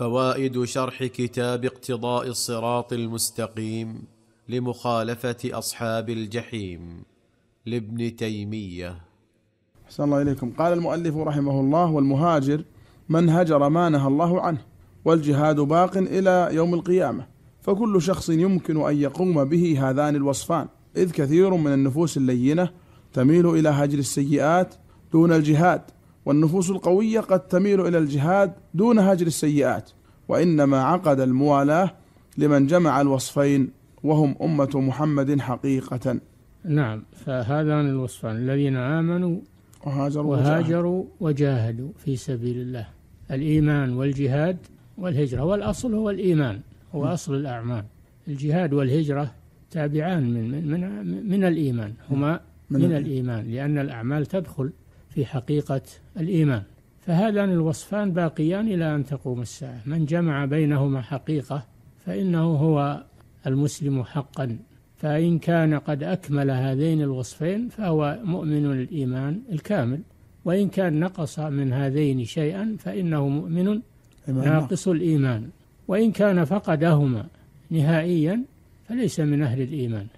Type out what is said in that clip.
فوائد شرح كتاب اقتضاء الصراط المستقيم لمخالفه اصحاب الجحيم لابن تيميه احسن الله اليكم قال المؤلف رحمه الله والمهاجر من هجر ما نهى الله عنه والجهاد باق الى يوم القيامه فكل شخص يمكن ان يقوم به هذان الوصفان اذ كثير من النفوس اللينه تميل الى هجر السيئات دون الجهاد والنفوس القوية قد تميل إلى الجهاد دون هجر السيئات وإنما عقد الموالاة لمن جمع الوصفين وهم أمة محمد حقيقة نعم فهذان الوصفان الذين آمنوا وهاجروا, وهاجروا وجاهدوا في سبيل الله الإيمان والجهاد والهجرة والأصل هو الإيمان هو أصل الأعمال الجهاد والهجرة تابعان من من من, من الإيمان هما من, من الإيمان لأن الأعمال تدخل في حقيقة الإيمان فهذان الوصفان باقيان إلى أن تقوم الساعة من جمع بينهما حقيقة فإنه هو المسلم حقا فإن كان قد أكمل هذين الوصفين فهو مؤمن الإيمان الكامل وإن كان نقص من هذين شيئا فإنه مؤمن ناقص الإيمان وإن كان فقدهما نهائيا فليس من أهل الإيمان